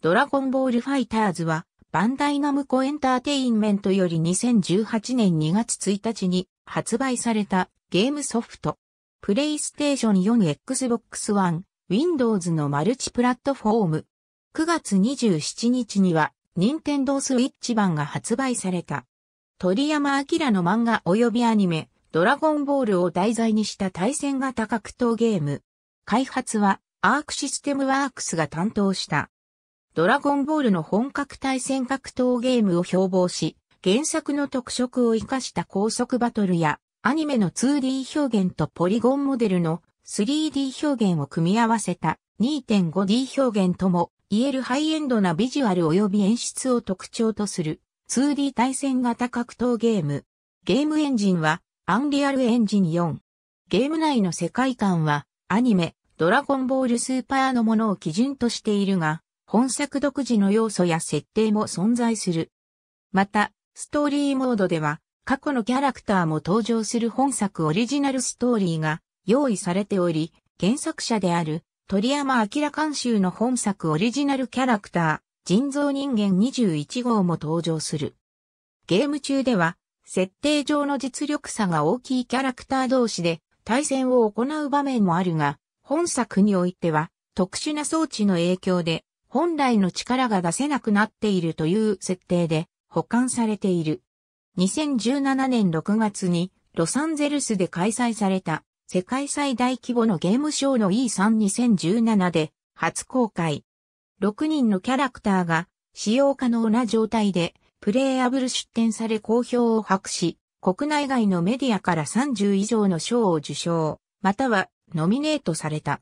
ドラゴンボールファイターズは、バンダイナムコエンターテインメントより2018年2月1日に発売されたゲームソフト。プレイステーション4 Xbox One、Windows のマルチプラットフォーム。9月27日には、任天堂スイッチ版が発売された。鳥山明の漫画及びアニメ、ドラゴンボールを題材にした対戦型格闘ゲーム。開発は、アークシステムワークスが担当した。ドラゴンボールの本格対戦格闘ゲームを標榜し、原作の特色を活かした高速バトルや、アニメの 2D 表現とポリゴンモデルの 3D 表現を組み合わせた 2.5D 表現とも言えるハイエンドなビジュアル及び演出を特徴とする 2D 対戦型格闘ゲーム。ゲームエンジンはアンリアルエンジン4。ゲーム内の世界観はアニメドラゴンボールスーパーのものを基準としているが、本作独自の要素や設定も存在する。また、ストーリーモードでは、過去のキャラクターも登場する本作オリジナルストーリーが用意されており、原作者である鳥山明監修の本作オリジナルキャラクター、人造人間21号も登場する。ゲーム中では、設定上の実力差が大きいキャラクター同士で対戦を行う場面もあるが、本作においては特殊な装置の影響で本来の力が出せなくなっているという設定で保管されている。2017年6月にロサンゼルスで開催された世界最大規模のゲームショーの E32017 で初公開。6人のキャラクターが使用可能な状態でプレイアブル出展され好評を博し、国内外のメディアから30以上の賞を受賞、またはノミネートされた。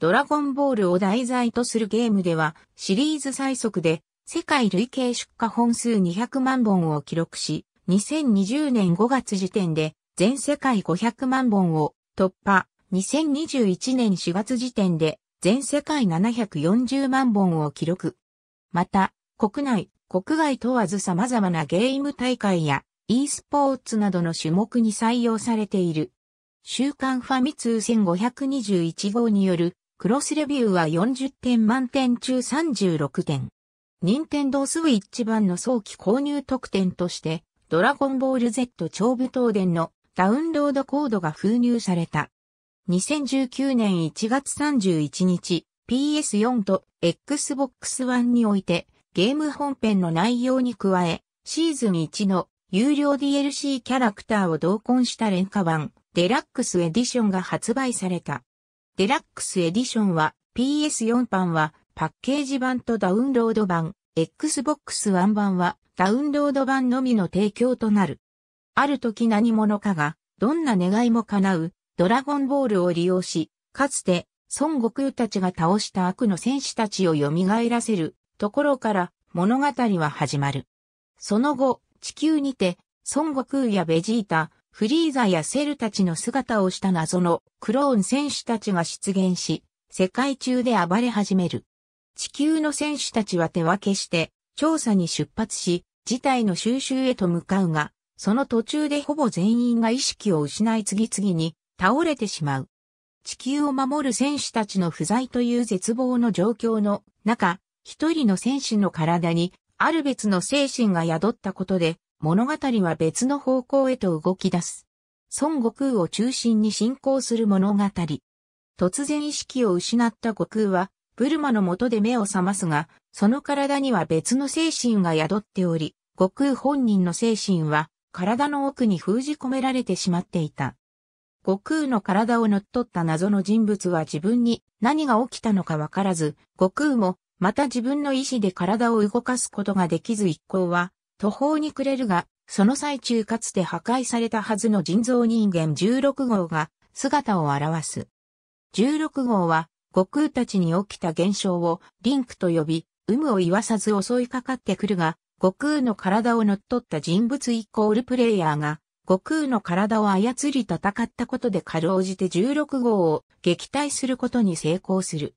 ドラゴンボールを題材とするゲームでは、シリーズ最速で、世界累計出荷本数200万本を記録し、2020年5月時点で、全世界500万本を突破、2021年4月時点で、全世界740万本を記録。また、国内、国外問わず様々なゲーム大会や e スポーツなどの種目に採用されている。週刊ファミ通1521号によるクロスレビューは40点満点中36点。任天堂スイッチ版の早期購入特典として、ドラゴンボール Z 超武東電のダウンロードコードが封入された。2019年1月31日、PS4 と Xbox One において、ゲーム本編の内容に加え、シーズン1の有料 DLC キャラクターを同梱した廉価版、デラックスエディションが発売された。デラックスエディションは PS4 版はパッケージ版とダウンロード版、Xbox One 版はダウンロード版のみの提供となる。ある時何者かがどんな願いも叶うドラゴンボールを利用し、かつて孫悟空たちが倒した悪の戦士たちを蘇らせるところから物語は始まる。その後、地球にて孫悟空やベジータ、フリーザやセルたちの姿をした謎のクローン選手たちが出現し、世界中で暴れ始める。地球の選手たちは手分けして調査に出発し、事態の収集へと向かうが、その途中でほぼ全員が意識を失い次々に倒れてしまう。地球を守る選手たちの不在という絶望の状況の中、一人の選手の体にある別の精神が宿ったことで物語は別の方向へと動き出す。孫悟空を中心に進行する物語。突然意識を失った悟空は、ブルマの元で目を覚ますが、その体には別の精神が宿っており、悟空本人の精神は、体の奥に封じ込められてしまっていた。悟空の体を乗っ取った謎の人物は自分に何が起きたのかわからず、悟空もまた自分の意志で体を動かすことができず一行は途方に暮れるが、その最中かつて破壊されたはずの人造人間16号が姿を現す。16号は悟空たちに起きた現象をリンクと呼び、有無を言わさず襲いかかってくるが、悟空の体を乗っ取った人物イコールプレイヤーが、悟空の体を操り戦ったことでかろうじて16号を撃退することに成功する。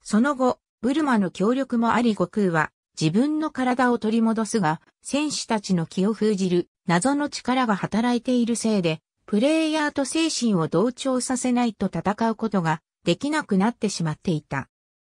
その後、ブルマの協力もあり悟空は自分の体を取り戻すが、選手たちの気を封じる謎の力が働いているせいで、プレイヤーと精神を同調させないと戦うことができなくなってしまっていた。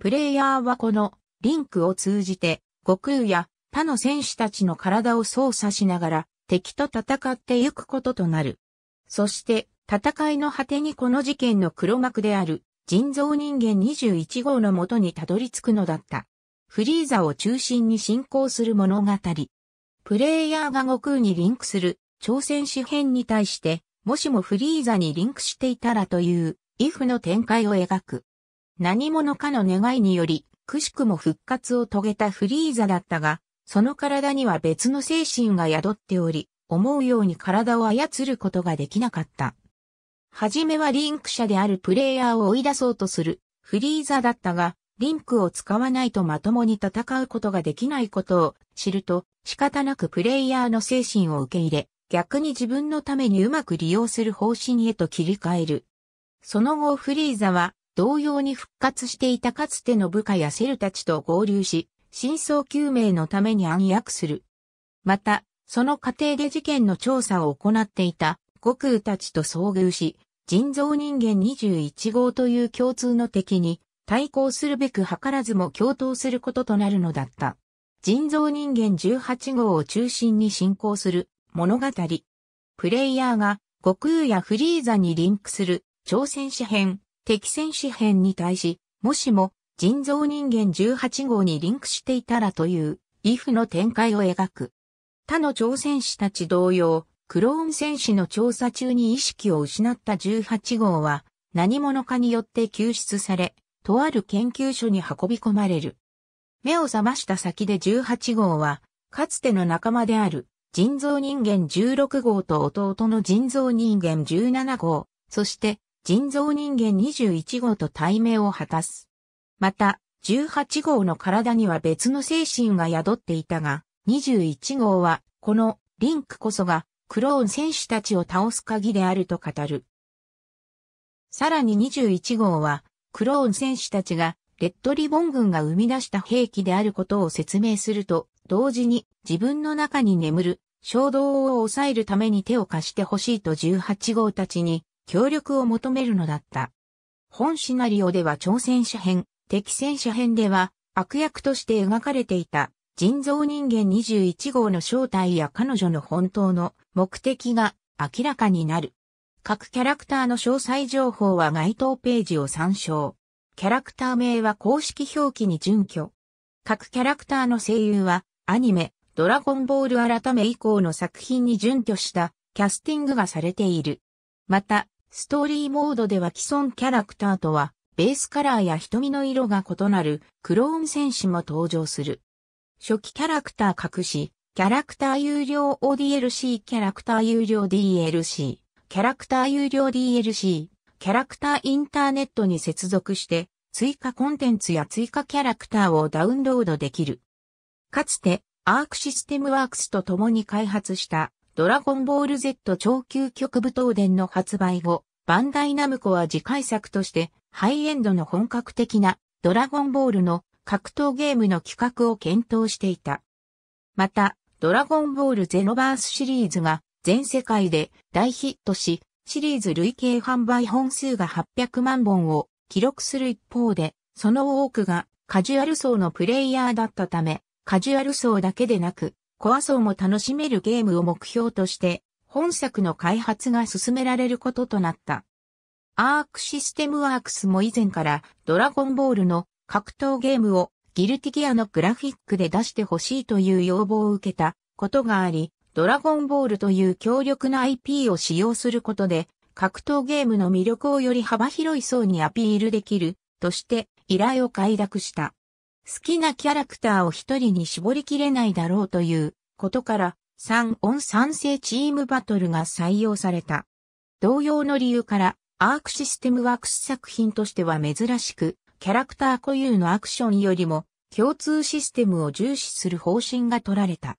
プレイヤーはこのリンクを通じて、悟空や他の選手たちの体を操作しながら敵と戦ってゆくこととなる。そして戦いの果てにこの事件の黒幕である人造人間21号のもとにたどり着くのだった。フリーザを中心に進行する物語。プレイヤーが悟空にリンクする朝鮮紙編に対して、もしもフリーザにリンクしていたらという、イフの展開を描く。何者かの願いにより、くしくも復活を遂げたフリーザだったが、その体には別の精神が宿っており、思うように体を操ることができなかった。はじめはリンク者であるプレイヤーを追い出そうとするフリーザだったが、リンクを使わないとまともに戦うことができないことを知ると仕方なくプレイヤーの精神を受け入れ、逆に自分のためにうまく利用する方針へと切り替える。その後フリーザは同様に復活していたかつての部下やセルたちと合流し、真相究明のために暗躍する。また、その過程で事件の調査を行っていた悟空たちと遭遇し、人造人間21号という共通の敵に対抗するべく図らずも共闘することとなるのだった。人造人間18号を中心に進行する物語。プレイヤーが悟空やフリーザにリンクする挑戦士編、敵戦士編に対し、もしも人造人間18号にリンクしていたらというイフの展開を描く。他の挑戦士たち同様、クローン戦士の調査中に意識を失った18号は何者かによって救出され、とある研究所に運び込まれる。目を覚ました先で18号は、かつての仲間である人造人間16号と弟の人造人間17号、そして人造人間21号と対面を果たす。また、18号の体には別の精神が宿っていたが、21号は、このリンクこそが、クローン選手たちを倒す鍵であると語る。さらに21号は、クローン戦士たちが、レッドリボン軍が生み出した兵器であることを説明すると、同時に自分の中に眠る衝動を抑えるために手を貸してほしいと18号たちに協力を求めるのだった。本シナリオでは挑戦者編、敵戦者編では悪役として描かれていた人造人間21号の正体や彼女の本当の目的が明らかになる。各キャラクターの詳細情報は該当ページを参照。キャラクター名は公式表記に準拠。各キャラクターの声優は、アニメ、ドラゴンボール改め以降の作品に準拠したキャスティングがされている。また、ストーリーモードでは既存キャラクターとは、ベースカラーや瞳の色が異なるクローン戦士も登場する。初期キャラクター隠し、キャラクター有料 ODLC キャラクター有料 DLC。キャラクター有料 DLC、キャラクターインターネットに接続して、追加コンテンツや追加キャラクターをダウンロードできる。かつて、アークシステムワークスと共に開発したドラゴンボール Z 超級曲武闘伝の発売後、バンダイナムコは次回作としてハイエンドの本格的なドラゴンボールの格闘ゲームの企画を検討していた。また、ドラゴンボールゼノバースシリーズが全世界で大ヒットし、シリーズ累計販売本数が800万本を記録する一方で、その多くがカジュアル層のプレイヤーだったため、カジュアル層だけでなく、コア層も楽しめるゲームを目標として、本作の開発が進められることとなった。アークシステムワークスも以前からドラゴンボールの格闘ゲームをギルティギアのグラフィックで出してほしいという要望を受けたことがあり、ドラゴンボールという強力な IP を使用することで、格闘ゲームの魅力をより幅広い層にアピールできる、として依頼を快諾した。好きなキャラクターを一人に絞りきれないだろうということから、3音3成チームバトルが採用された。同様の理由から、アークシステムワークス作品としては珍しく、キャラクター固有のアクションよりも、共通システムを重視する方針が取られた。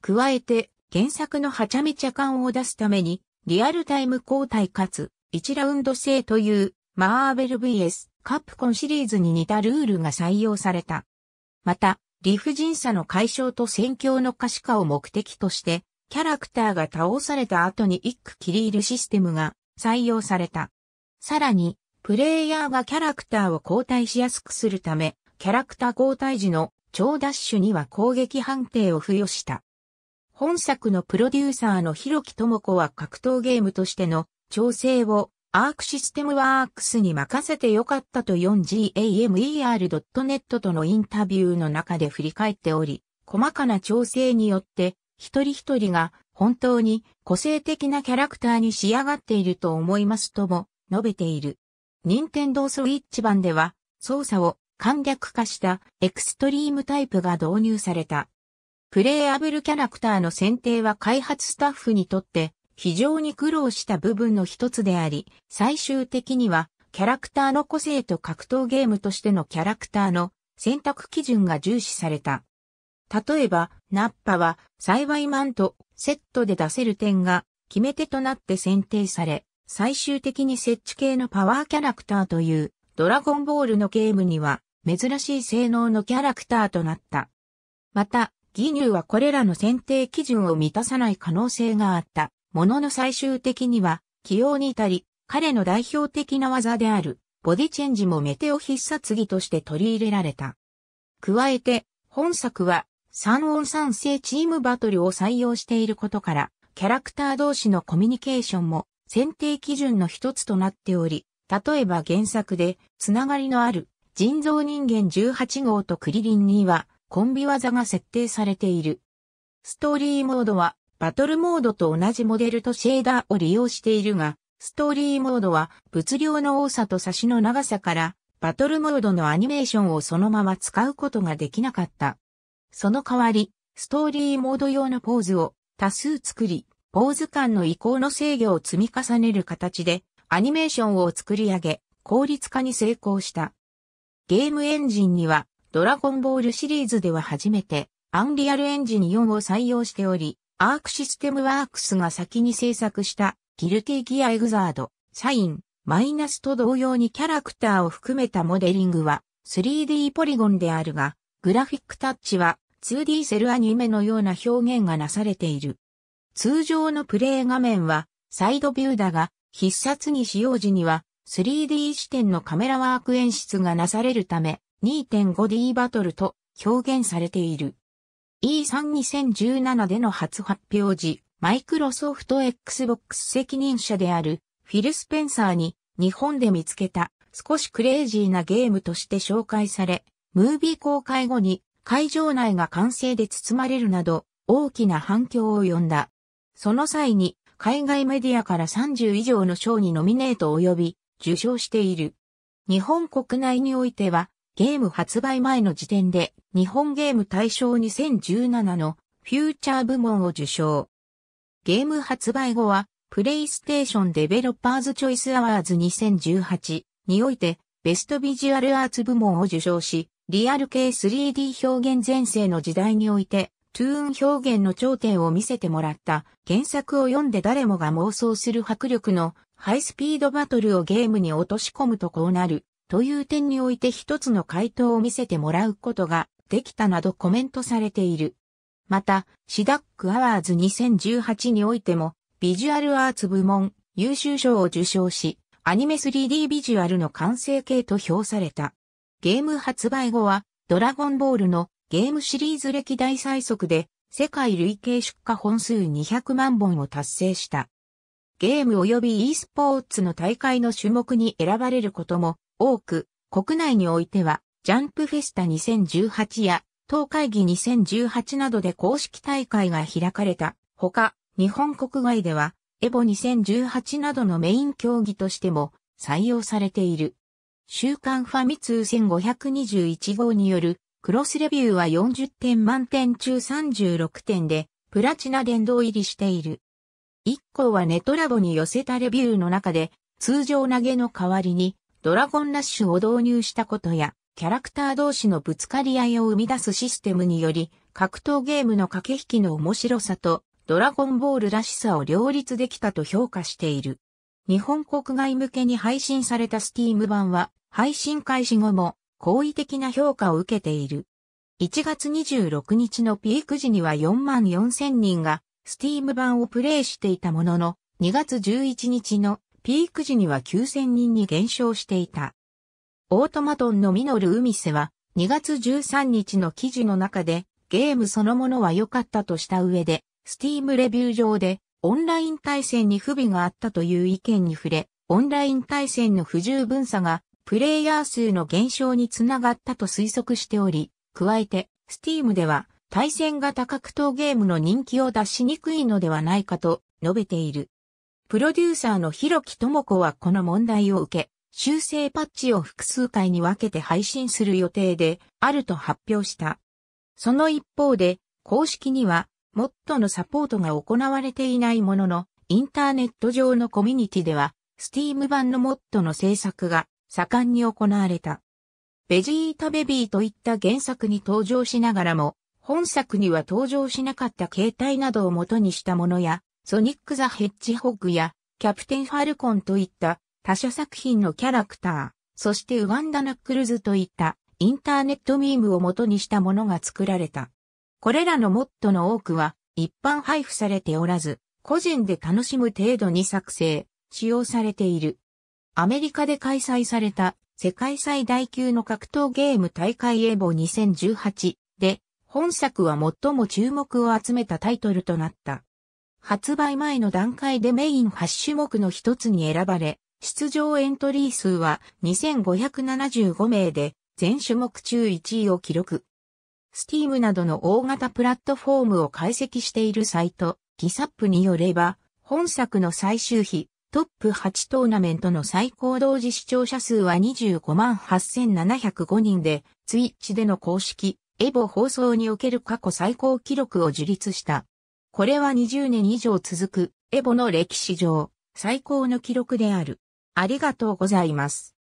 加えて、原作のはちゃめちゃ感を出すために、リアルタイム交代かつ、1ラウンド制という、マーベル VS カプコンシリーズに似たルールが採用された。また、理不尽さの解消と戦況の可視化を目的として、キャラクターが倒された後に一区切り入るシステムが採用された。さらに、プレイヤーがキャラクターを交代しやすくするため、キャラクター交代時の超ダッシュには攻撃判定を付与した。本作のプロデューサーの広木智子は格闘ゲームとしての調整をアークシステムワークスに任せてよかったと 4gamer.net とのインタビューの中で振り返っており、細かな調整によって一人一人が本当に個性的なキャラクターに仕上がっていると思いますとも述べている。任天堂スイッチ版では操作を簡略化したエクストリームタイプが導入された。プレイアブルキャラクターの選定は開発スタッフにとって非常に苦労した部分の一つであり、最終的にはキャラクターの個性と格闘ゲームとしてのキャラクターの選択基準が重視された。例えば、ナッパは幸いマンとセットで出せる点が決め手となって選定され、最終的に設置系のパワーキャラクターというドラゴンボールのゲームには珍しい性能のキャラクターとなった。また、ギニューはこれらの選定基準を満たさない可能性があった。ものの最終的には、起用に至り、彼の代表的な技である、ボディチェンジもメテオ必殺技として取り入れられた。加えて、本作は、三音三声。チームバトルを採用していることから、キャラクター同士のコミュニケーションも選定基準の一つとなっており、例えば原作で、つながりのある人造人間18号とクリリン2は、コンビ技が設定されている。ストーリーモードは、バトルモードと同じモデルとシェーダーを利用しているが、ストーリーモードは物量の多さと差しの長さから、バトルモードのアニメーションをそのまま使うことができなかった。その代わり、ストーリーモード用のポーズを多数作り、ポーズ間の移行の制御を積み重ねる形で、アニメーションを作り上げ、効率化に成功した。ゲームエンジンには、ドラゴンボールシリーズでは初めて、アンリアルエンジン4を採用しており、アークシステムワークスが先に制作した、ギルティギアエグザード、サイン、マイナスと同様にキャラクターを含めたモデリングは 3D ポリゴンであるが、グラフィックタッチは 2D セルアニメのような表現がなされている。通常のプレイ画面はサイドビューだが、必殺に使用時には 3D 視点のカメラワーク演出がなされるため、2.5D バトルと表現されている。E32017 での初発表時、マイクロソフト Xbox 責任者であるフィル・スペンサーに日本で見つけた少しクレイジーなゲームとして紹介され、ムービー公開後に会場内が完成で包まれるなど大きな反響を呼んだ。その際に海外メディアから30以上の賞にノミネート及び受賞している。日本国内においてはゲーム発売前の時点で日本ゲーム大賞2017のフューチャー部門を受賞。ゲーム発売後はプレイステーションデベロッパーズチョイスアワーズ2018においてベストビジュアルアーツ部門を受賞し、リアル系 3D 表現前世の時代においてトゥーン表現の頂点を見せてもらった原作を読んで誰もが妄想する迫力のハイスピードバトルをゲームに落とし込むとこうなるという点において一つの回答を見せてもらうことができたなどコメントされている。また、シダックアワーズ2018においても、ビジュアルアーツ部門優秀賞を受賞し、アニメ 3D ビジュアルの完成形と評された。ゲーム発売後は、ドラゴンボールのゲームシリーズ歴代最速で、世界累計出荷本数200万本を達成した。ゲーム及び e スポーツの大会の種目に選ばれることも多く、国内においては、ジャンプフェスタ2018や、東海議2018などで公式大会が開かれた。ほか、日本国外では、エボ2018などのメイン競技としても採用されている。週刊ファミ通1521号によるクロスレビューは40点満点中36点でプラチナ殿堂入りしている。1校はネトラボに寄せたレビューの中で通常投げの代わりにドラゴンラッシュを導入したことや、キャラクター同士のぶつかり合いを生み出すシステムにより、格闘ゲームの駆け引きの面白さと、ドラゴンボールらしさを両立できたと評価している。日本国外向けに配信されたスティーム版は、配信開始後も、好意的な評価を受けている。1月26日のピーク時には4万4000人が、スティーム版をプレイしていたものの、2月11日のピーク時には9000人に減少していた。オートマトンのミノル・ウミセは2月13日の記事の中でゲームそのものは良かったとした上で、スティームレビュー上でオンライン対戦に不備があったという意見に触れ、オンライン対戦の不十分さがプレイヤー数の減少につながったと推測しており、加えて、スティームでは対戦型格闘ゲームの人気を出しにくいのではないかと述べている。プロデューサーの広木智子はこの問題を受け、修正パッチを複数回に分けて配信する予定であると発表した。その一方で、公式には、モットのサポートが行われていないものの、インターネット上のコミュニティでは、Steam 版のモットの制作が盛んに行われた。ベジータベビーといった原作に登場しながらも、本作には登場しなかった形態などを元にしたものや、ソニック・ザ・ヘッジホッグやキャプテン・ファルコンといった他社作品のキャラクター、そしてウガンダ・ナックルズといったインターネットミームを元にしたものが作られた。これらのモッドの多くは一般配布されておらず、個人で楽しむ程度に作成、使用されている。アメリカで開催された世界最大級の格闘ゲーム大会エボ2018で本作は最も注目を集めたタイトルとなった。発売前の段階でメイン8種目の一つに選ばれ、出場エントリー数は2575名で、全種目中1位を記録。スティームなどの大型プラットフォームを解析しているサイト、ギサップによれば、本作の最終日、トップ8トーナメントの最高同時視聴者数は25万8705人で、ツイッチでの公式、エボ放送における過去最高記録を樹立した。これは20年以上続くエボの歴史上最高の記録である。ありがとうございます。